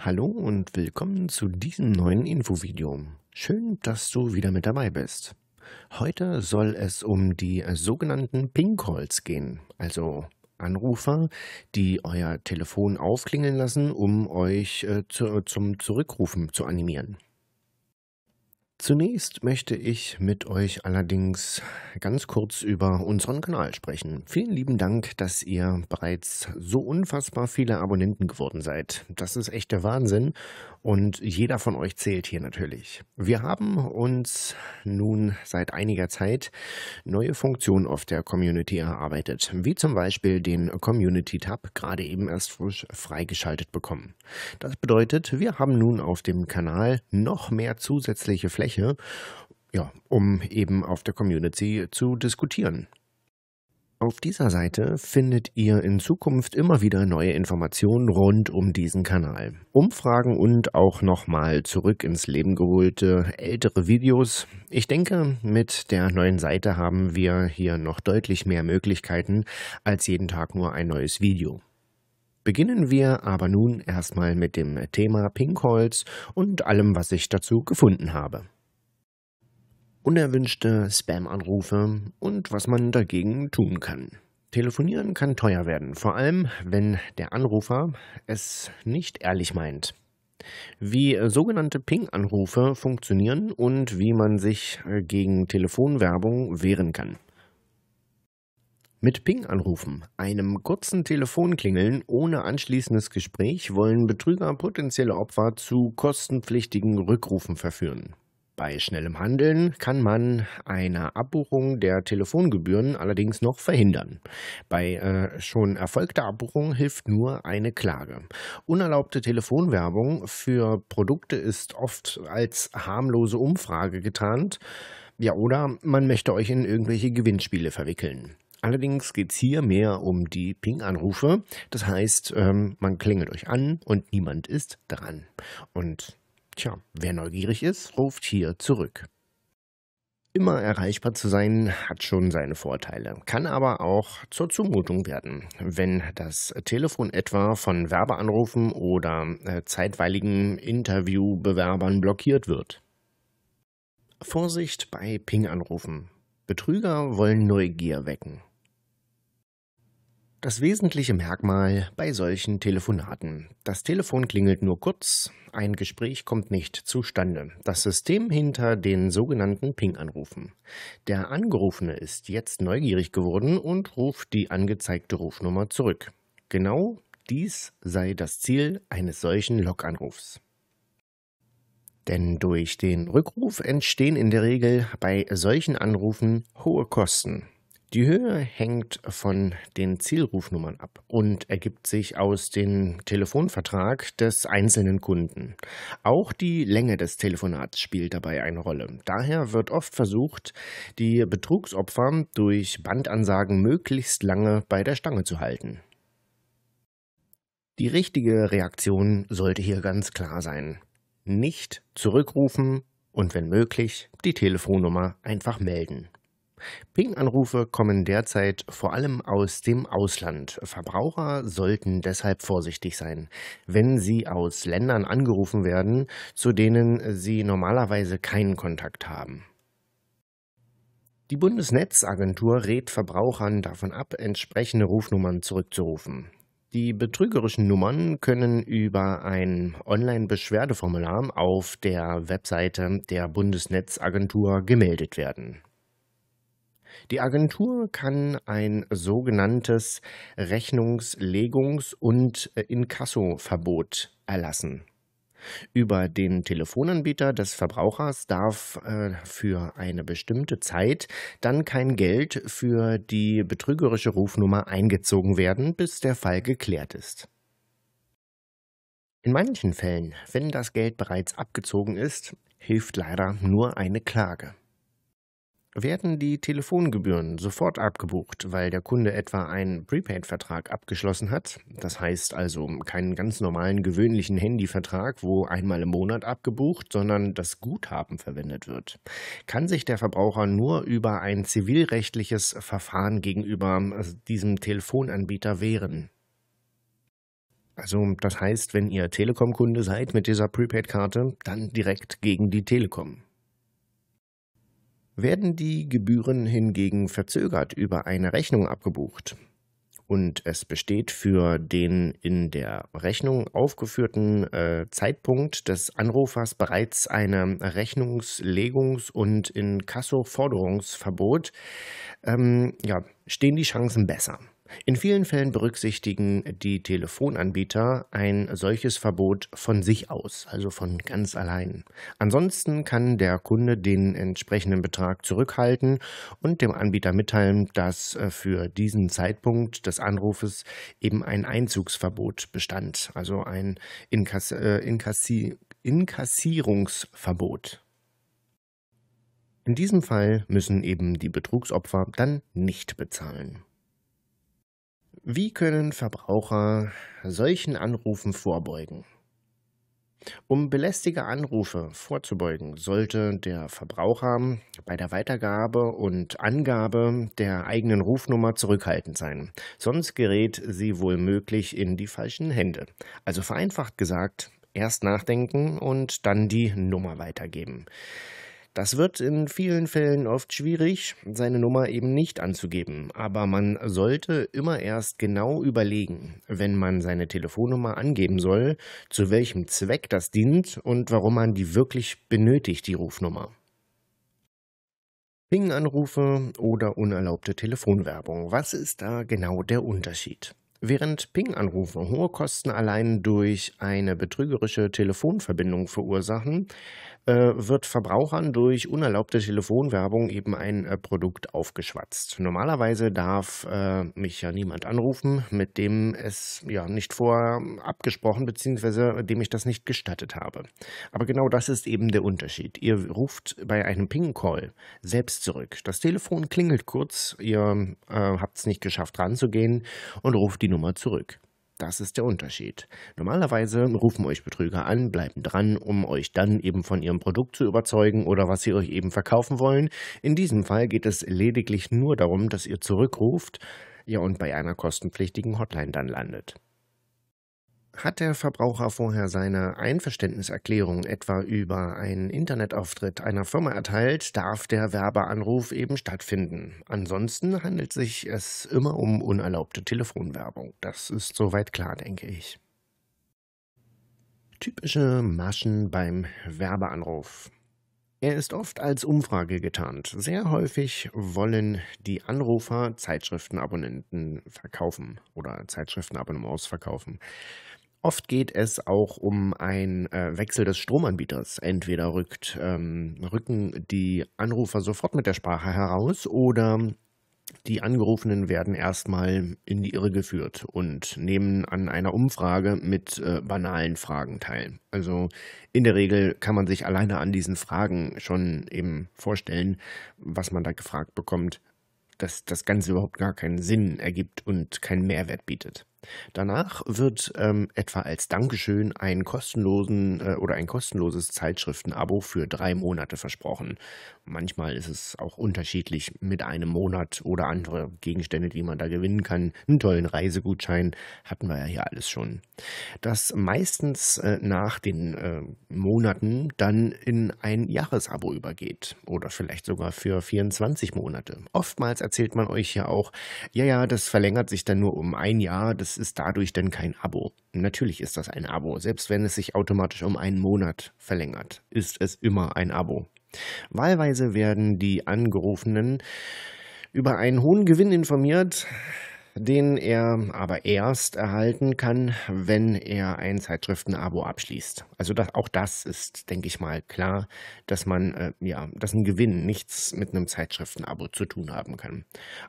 Hallo und willkommen zu diesem neuen Infovideo. Schön, dass du wieder mit dabei bist. Heute soll es um die sogenannten Ping-Calls gehen, also Anrufer, die euer Telefon aufklingeln lassen, um euch äh, zu, zum Zurückrufen zu animieren. Zunächst möchte ich mit euch allerdings ganz kurz über unseren Kanal sprechen. Vielen lieben Dank, dass ihr bereits so unfassbar viele Abonnenten geworden seid. Das ist echt der Wahnsinn und jeder von euch zählt hier natürlich. Wir haben uns nun seit einiger Zeit neue Funktionen auf der Community erarbeitet, wie zum Beispiel den Community Tab, gerade eben erst frisch freigeschaltet bekommen. Das bedeutet, wir haben nun auf dem Kanal noch mehr zusätzliche Fläche ja, um eben auf der Community zu diskutieren. Auf dieser Seite findet ihr in Zukunft immer wieder neue Informationen rund um diesen Kanal. Umfragen und auch nochmal zurück ins Leben geholte ältere Videos. Ich denke, mit der neuen Seite haben wir hier noch deutlich mehr Möglichkeiten als jeden Tag nur ein neues Video. Beginnen wir aber nun erstmal mit dem Thema Pinkholz und allem, was ich dazu gefunden habe unerwünschte Spam-Anrufe und was man dagegen tun kann. Telefonieren kann teuer werden, vor allem wenn der Anrufer es nicht ehrlich meint. Wie sogenannte Ping-Anrufe funktionieren und wie man sich gegen Telefonwerbung wehren kann. Mit Ping-Anrufen, einem kurzen Telefonklingeln ohne anschließendes Gespräch, wollen Betrüger potenzielle Opfer zu kostenpflichtigen Rückrufen verführen. Bei schnellem Handeln kann man eine Abbuchung der Telefongebühren allerdings noch verhindern. Bei äh, schon erfolgter Abbuchung hilft nur eine Klage. Unerlaubte Telefonwerbung für Produkte ist oft als harmlose Umfrage getarnt. Ja, oder man möchte euch in irgendwelche Gewinnspiele verwickeln. Allerdings geht es hier mehr um die Ping-Anrufe. Das heißt, ähm, man klingelt euch an und niemand ist dran. Und Tja, wer neugierig ist, ruft hier zurück. Immer erreichbar zu sein hat schon seine Vorteile, kann aber auch zur Zumutung werden. Wenn das Telefon etwa von Werbeanrufen oder äh, zeitweiligen Interviewbewerbern blockiert wird. Vorsicht bei Ping-Anrufen. Betrüger wollen Neugier wecken. Das wesentliche Merkmal bei solchen Telefonaten. Das Telefon klingelt nur kurz, ein Gespräch kommt nicht zustande. Das System hinter den sogenannten Ping-Anrufen. Der Angerufene ist jetzt neugierig geworden und ruft die angezeigte Rufnummer zurück. Genau dies sei das Ziel eines solchen Log-Anrufs. Denn durch den Rückruf entstehen in der Regel bei solchen Anrufen hohe Kosten. Die Höhe hängt von den Zielrufnummern ab und ergibt sich aus dem Telefonvertrag des einzelnen Kunden. Auch die Länge des Telefonats spielt dabei eine Rolle. Daher wird oft versucht, die Betrugsopfer durch Bandansagen möglichst lange bei der Stange zu halten. Die richtige Reaktion sollte hier ganz klar sein. Nicht zurückrufen und wenn möglich die Telefonnummer einfach melden. Ping-Anrufe kommen derzeit vor allem aus dem Ausland. Verbraucher sollten deshalb vorsichtig sein, wenn sie aus Ländern angerufen werden, zu denen sie normalerweise keinen Kontakt haben. Die Bundesnetzagentur rät Verbrauchern davon ab, entsprechende Rufnummern zurückzurufen. Die betrügerischen Nummern können über ein Online-Beschwerdeformular auf der Webseite der Bundesnetzagentur gemeldet werden. Die Agentur kann ein sogenanntes Rechnungslegungs- und äh, Inkassoverbot erlassen. Über den Telefonanbieter des Verbrauchers darf äh, für eine bestimmte Zeit dann kein Geld für die betrügerische Rufnummer eingezogen werden, bis der Fall geklärt ist. In manchen Fällen, wenn das Geld bereits abgezogen ist, hilft leider nur eine Klage werden die Telefongebühren sofort abgebucht, weil der Kunde etwa einen Prepaid-Vertrag abgeschlossen hat. Das heißt also keinen ganz normalen gewöhnlichen Handyvertrag, wo einmal im Monat abgebucht, sondern das Guthaben verwendet wird. Kann sich der Verbraucher nur über ein zivilrechtliches Verfahren gegenüber also diesem Telefonanbieter wehren. Also das heißt, wenn ihr Telekom-Kunde seid mit dieser Prepaid-Karte, dann direkt gegen die Telekom. Werden die Gebühren hingegen verzögert über eine Rechnung abgebucht und es besteht für den in der Rechnung aufgeführten äh, Zeitpunkt des Anrufers bereits eine Rechnungslegungs- und Inkassoforderungsverbot, ähm, ja, stehen die Chancen besser. In vielen Fällen berücksichtigen die Telefonanbieter ein solches Verbot von sich aus, also von ganz allein. Ansonsten kann der Kunde den entsprechenden Betrag zurückhalten und dem Anbieter mitteilen, dass äh, für diesen Zeitpunkt des Anrufes eben ein Einzugsverbot bestand, also ein Inkass äh, Inkassi Inkassierungsverbot. In diesem Fall müssen eben die Betrugsopfer dann nicht bezahlen. Wie können Verbraucher solchen Anrufen vorbeugen? Um belästige Anrufe vorzubeugen, sollte der Verbraucher bei der Weitergabe und Angabe der eigenen Rufnummer zurückhaltend sein. Sonst gerät sie wohl möglich in die falschen Hände. Also vereinfacht gesagt, erst nachdenken und dann die Nummer weitergeben. Das wird in vielen Fällen oft schwierig, seine Nummer eben nicht anzugeben, aber man sollte immer erst genau überlegen, wenn man seine Telefonnummer angeben soll, zu welchem Zweck das dient und warum man die wirklich benötigt, die Rufnummer. Ping-Anrufe oder unerlaubte Telefonwerbung. Was ist da genau der Unterschied? Während Ping-Anrufe hohe Kosten allein durch eine betrügerische Telefonverbindung verursachen, äh, wird Verbrauchern durch unerlaubte Telefonwerbung eben ein äh, Produkt aufgeschwatzt. Normalerweise darf äh, mich ja niemand anrufen, mit dem es ja nicht vorher abgesprochen bzw. dem ich das nicht gestattet habe. Aber genau das ist eben der Unterschied. Ihr ruft bei einem Ping-Call selbst zurück. Das Telefon klingelt kurz, ihr habt es nicht geschafft ranzugehen und ruft die die Nummer zurück. Das ist der Unterschied. Normalerweise rufen euch Betrüger an, bleiben dran, um euch dann eben von ihrem Produkt zu überzeugen oder was sie euch eben verkaufen wollen. In diesem Fall geht es lediglich nur darum, dass ihr zurückruft, ja und bei einer kostenpflichtigen Hotline dann landet. Hat der Verbraucher vorher seine Einverständniserklärung etwa über einen Internetauftritt einer Firma erteilt, darf der Werbeanruf eben stattfinden. Ansonsten handelt sich es immer um unerlaubte Telefonwerbung. Das ist soweit klar, denke ich. Typische Maschen beim Werbeanruf. Er ist oft als Umfrage getarnt. Sehr häufig wollen die Anrufer Zeitschriftenabonnenten verkaufen oder Zeitschriftenabonnements verkaufen. Oft geht es auch um einen äh, Wechsel des Stromanbieters. Entweder rückt, ähm, rücken die Anrufer sofort mit der Sprache heraus oder die Angerufenen werden erstmal in die Irre geführt und nehmen an einer Umfrage mit äh, banalen Fragen teil. Also in der Regel kann man sich alleine an diesen Fragen schon eben vorstellen, was man da gefragt bekommt, dass das Ganze überhaupt gar keinen Sinn ergibt und keinen Mehrwert bietet. Danach wird ähm, etwa als Dankeschön einen kostenlosen äh, oder ein kostenloses Zeitschriftenabo für drei Monate versprochen. Manchmal ist es auch unterschiedlich mit einem Monat oder andere Gegenstände, die man da gewinnen kann. Einen tollen Reisegutschein hatten wir ja hier alles schon. Das meistens äh, nach den äh, Monaten dann in ein Jahresabo übergeht oder vielleicht sogar für 24 Monate. Oftmals erzählt man euch ja auch, ja, ja, das verlängert sich dann nur um ein Jahr. Das ist dadurch denn kein Abo. Natürlich ist das ein Abo. Selbst wenn es sich automatisch um einen Monat verlängert, ist es immer ein Abo. Wahlweise werden die Angerufenen über einen hohen Gewinn informiert, den er aber erst erhalten kann, wenn er ein Zeitschriftenabo abschließt. Also das, auch das ist, denke ich mal, klar, dass man, äh, ja, dass ein Gewinn nichts mit einem Zeitschriftenabo zu tun haben kann.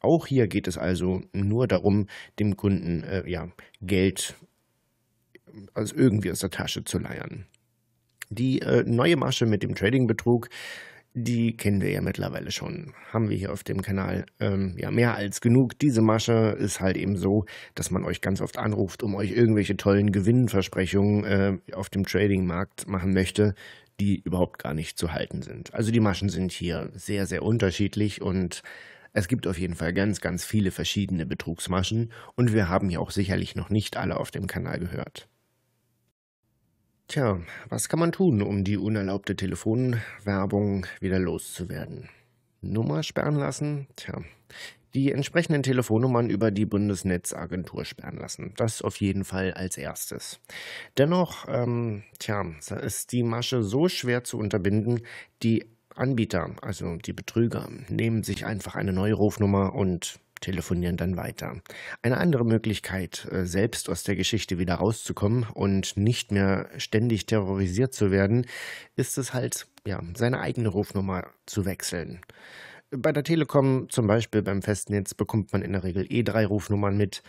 Auch hier geht es also nur darum, dem Kunden, äh, ja, Geld also irgendwie aus der Tasche zu leiern. Die äh, neue Masche mit dem Trading-Betrug die kennen wir ja mittlerweile schon, haben wir hier auf dem Kanal ähm, ja mehr als genug. Diese Masche ist halt eben so, dass man euch ganz oft anruft, um euch irgendwelche tollen Gewinnversprechungen äh, auf dem Trading-Markt machen möchte, die überhaupt gar nicht zu halten sind. Also die Maschen sind hier sehr, sehr unterschiedlich und es gibt auf jeden Fall ganz, ganz viele verschiedene Betrugsmaschen und wir haben ja auch sicherlich noch nicht alle auf dem Kanal gehört. Tja, was kann man tun, um die unerlaubte Telefonwerbung wieder loszuwerden? Nummer sperren lassen? Tja, die entsprechenden Telefonnummern über die Bundesnetzagentur sperren lassen. Das auf jeden Fall als erstes. Dennoch, ähm, tja, ist die Masche so schwer zu unterbinden, die Anbieter, also die Betrüger, nehmen sich einfach eine neue Rufnummer und telefonieren dann weiter. Eine andere Möglichkeit, äh, selbst aus der Geschichte wieder rauszukommen und nicht mehr ständig terrorisiert zu werden, ist es halt, ja, seine eigene Rufnummer zu wechseln bei der Telekom, zum Beispiel beim Festnetz, bekommt man in der Regel eh drei Rufnummern mit.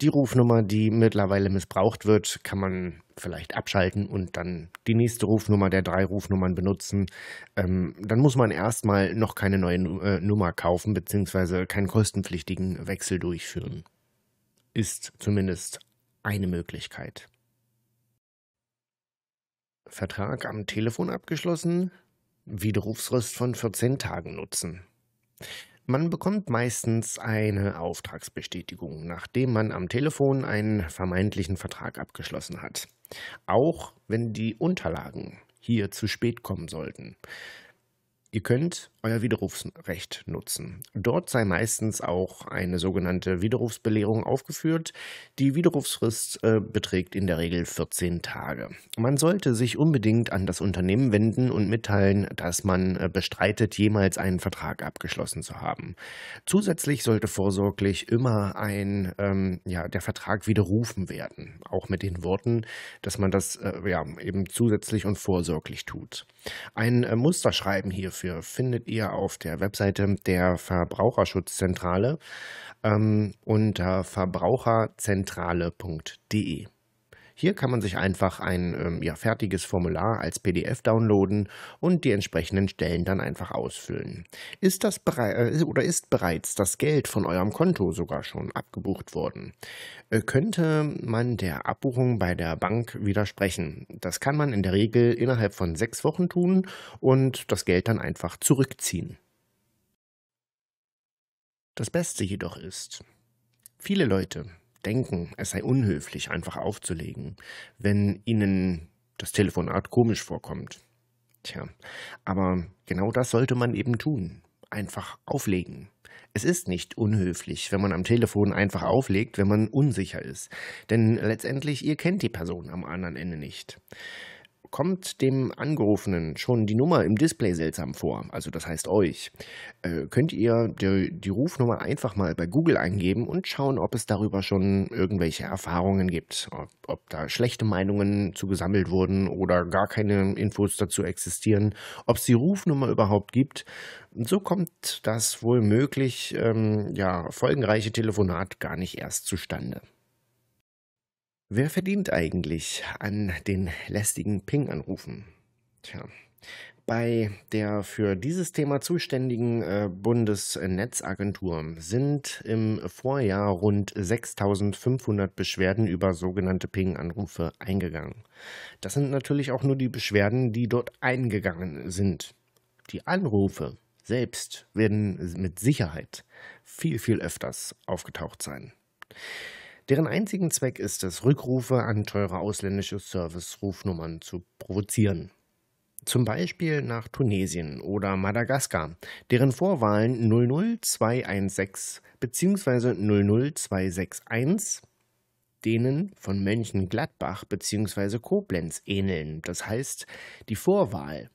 Die Rufnummer, die mittlerweile missbraucht wird, kann man vielleicht abschalten und dann die nächste Rufnummer der drei Rufnummern benutzen. Ähm, dann muss man erstmal noch keine neue äh, Nummer kaufen, beziehungsweise keinen kostenpflichtigen Wechsel durchführen. Ist zumindest eine Möglichkeit. Vertrag am Telefon abgeschlossen, Widerrufsfrist von 14 Tagen nutzen. Man bekommt meistens eine Auftragsbestätigung, nachdem man am Telefon einen vermeintlichen Vertrag abgeschlossen hat. Auch wenn die Unterlagen hier zu spät kommen sollten. Ihr könnt euer Widerrufsrecht nutzen. Dort sei meistens auch eine sogenannte Widerrufsbelehrung aufgeführt. Die Widerrufsfrist äh, beträgt in der Regel 14 Tage. Man sollte sich unbedingt an das Unternehmen wenden und mitteilen, dass man äh, bestreitet, jemals einen Vertrag abgeschlossen zu haben. Zusätzlich sollte vorsorglich immer ein, ähm, ja, der Vertrag widerrufen werden, auch mit den Worten, dass man das äh, ja, eben zusätzlich und vorsorglich tut. Ein äh, Musterschreiben hierfür findet ihr auf der Webseite der Verbraucherschutzzentrale ähm, unter verbraucherzentrale.de. Hier kann man sich einfach ein ähm, ja, fertiges Formular als PDF downloaden und die entsprechenden Stellen dann einfach ausfüllen. Ist das äh, oder ist bereits das Geld von eurem Konto sogar schon abgebucht worden? Äh, könnte man der Abbuchung bei der Bank widersprechen? Das kann man in der Regel innerhalb von sechs Wochen tun und das Geld dann einfach zurückziehen. Das Beste jedoch ist, viele Leute denken, es sei unhöflich, einfach aufzulegen, wenn ihnen das Telefonat komisch vorkommt. Tja, aber genau das sollte man eben tun. Einfach auflegen. Es ist nicht unhöflich, wenn man am Telefon einfach auflegt, wenn man unsicher ist. Denn letztendlich, ihr kennt die Person am anderen Ende nicht kommt dem Angerufenen schon die Nummer im Display seltsam vor, also das heißt euch, äh, könnt ihr die, die, Rufnummer einfach mal bei Google eingeben und schauen, ob es darüber schon irgendwelche Erfahrungen gibt, ob, ob da schlechte Meinungen zu gesammelt wurden oder gar keine Infos dazu existieren, ob es die Rufnummer überhaupt gibt. So kommt das wohl möglich, ähm, ja, folgenreiche Telefonat gar nicht erst zustande. Wer verdient eigentlich an den lästigen Ping-Anrufen? Tja, bei der für dieses Thema zuständigen äh, Bundesnetzagentur sind im Vorjahr rund 6500 Beschwerden über sogenannte Ping-Anrufe eingegangen. Das sind natürlich auch nur die Beschwerden, die dort eingegangen sind. Die Anrufe selbst werden mit Sicherheit viel, viel öfters aufgetaucht sein deren einzigen Zweck ist es, Rückrufe an teure ausländische Service-Rufnummern zu provozieren. Zum Beispiel nach Tunesien oder Madagaskar, deren Vorwahlen 00216 bzw. 00261 denen von Mönchengladbach bzw. Koblenz ähneln. Das heißt, die Vorwahl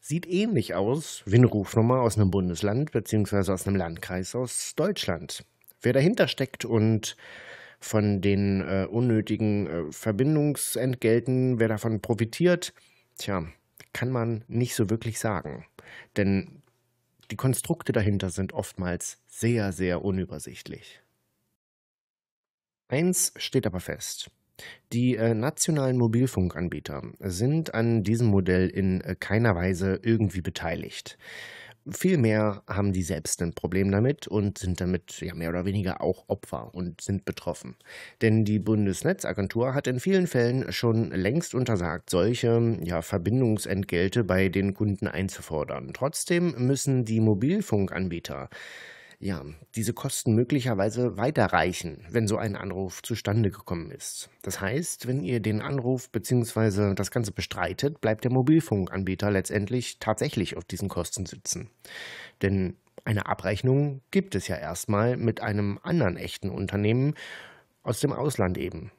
sieht ähnlich aus wie eine Rufnummer aus einem Bundesland bzw. aus einem Landkreis aus Deutschland. Wer dahinter steckt und von den äh, unnötigen äh, Verbindungsentgelten, wer davon profitiert, tja, kann man nicht so wirklich sagen. Denn die Konstrukte dahinter sind oftmals sehr, sehr unübersichtlich. Eins steht aber fest. Die äh, nationalen Mobilfunkanbieter sind an diesem Modell in äh, keiner Weise irgendwie beteiligt. Vielmehr haben die selbst ein Problem damit und sind damit ja mehr oder weniger auch Opfer und sind betroffen. Denn die Bundesnetzagentur hat in vielen Fällen schon längst untersagt, solche ja, Verbindungsentgelte bei den Kunden einzufordern. Trotzdem müssen die Mobilfunkanbieter ja, diese Kosten möglicherweise weiterreichen, wenn so ein Anruf zustande gekommen ist. Das heißt, wenn ihr den Anruf bzw. das Ganze bestreitet, bleibt der Mobilfunkanbieter letztendlich tatsächlich auf diesen Kosten sitzen. Denn eine Abrechnung gibt es ja erstmal mit einem anderen echten Unternehmen aus dem Ausland eben.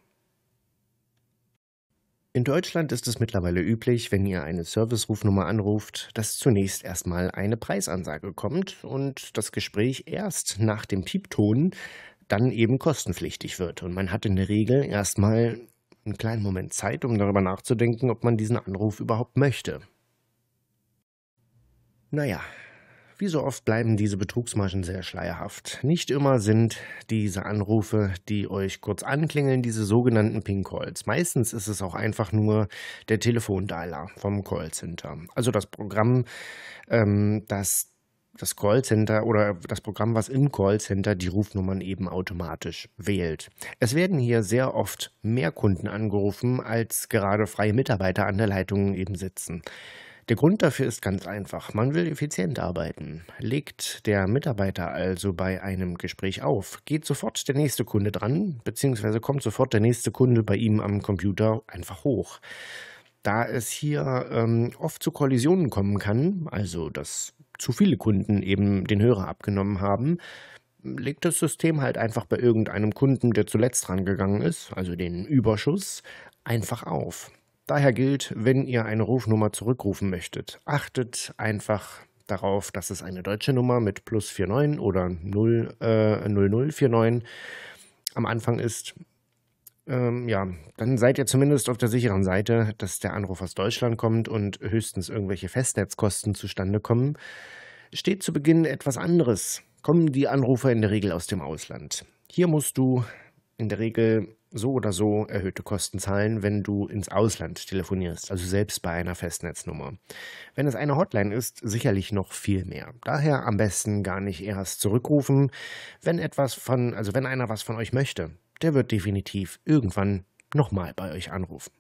In Deutschland ist es mittlerweile üblich, wenn ihr eine Service-Rufnummer anruft, dass zunächst erstmal eine Preisansage kommt und das Gespräch erst nach dem Piepton dann eben kostenpflichtig wird. Und man hat in der Regel erstmal einen kleinen Moment Zeit, um darüber nachzudenken, ob man diesen Anruf überhaupt möchte. Naja, wie so oft bleiben diese Betrugsmaschen sehr schleierhaft. Nicht immer sind diese Anrufe, die euch kurz anklingeln, diese sogenannten Ping-Calls. Meistens ist es auch einfach nur der Telefondialer vom Callcenter. Also das Programm, ähm, das das Callcenter oder das Programm, was im Callcenter die Rufnummern eben automatisch wählt. Es werden hier sehr oft mehr Kunden angerufen, als gerade freie Mitarbeiter an der Leitung eben sitzen. Der Grund dafür ist ganz einfach. Man will effizient arbeiten. Legt der Mitarbeiter also bei einem Gespräch auf, geht sofort der nächste Kunde dran, beziehungsweise kommt sofort der nächste Kunde bei ihm am Computer einfach hoch. Da es hier ähm, oft zu Kollisionen kommen kann, also dass zu viele Kunden eben den Hörer abgenommen haben, legt das System halt einfach bei irgendeinem Kunden, der zuletzt rangegangen ist, also den Überschuss, einfach auf. Daher gilt, wenn ihr eine Rufnummer zurückrufen möchtet, achtet einfach darauf, dass es eine deutsche Nummer mit plus 49 oder 0, äh, 0049 am Anfang ist. Ähm, ja, dann seid ihr zumindest auf der sicheren Seite, dass der Anruf aus Deutschland kommt und höchstens irgendwelche Festnetzkosten zustande kommen. Steht zu Beginn etwas anderes. Kommen die Anrufer in der Regel aus dem Ausland. Hier musst du in der Regel so oder so erhöhte Kosten zahlen, wenn du ins Ausland telefonierst, also selbst bei einer Festnetznummer. Wenn es eine Hotline ist, sicherlich noch viel mehr. Daher am besten gar nicht erst zurückrufen, wenn etwas von, also wenn einer was von euch möchte, der wird definitiv irgendwann nochmal bei euch anrufen.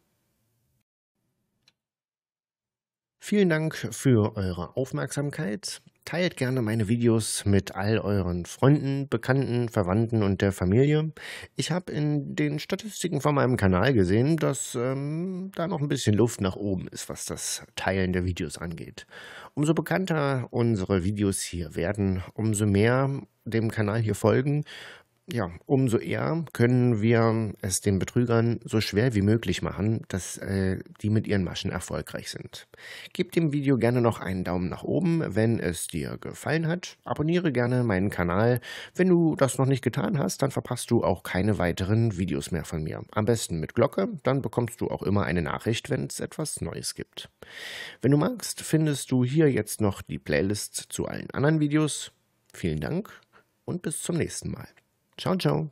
Vielen Dank für eure Aufmerksamkeit. Teilt gerne meine Videos mit all euren Freunden, Bekannten, Verwandten und der Familie. Ich habe in den Statistiken von meinem Kanal gesehen, dass ähm, da noch ein bisschen Luft nach oben ist, was das Teilen der Videos angeht. Umso bekannter unsere Videos hier werden, umso mehr dem Kanal hier folgen ja, umso eher können wir es den Betrügern so schwer wie möglich machen, dass äh, die mit ihren Maschen erfolgreich sind. Gib dem Video gerne noch einen Daumen nach oben, wenn es dir gefallen hat. Abonniere gerne meinen Kanal. Wenn du das noch nicht getan hast, dann verpasst du auch keine weiteren Videos mehr von mir. Am besten mit Glocke, dann bekommst du auch immer eine Nachricht, wenn es etwas Neues gibt. Wenn du magst, findest du hier jetzt noch die Playlist zu allen anderen Videos. Vielen Dank und bis zum nächsten Mal. 香蕉。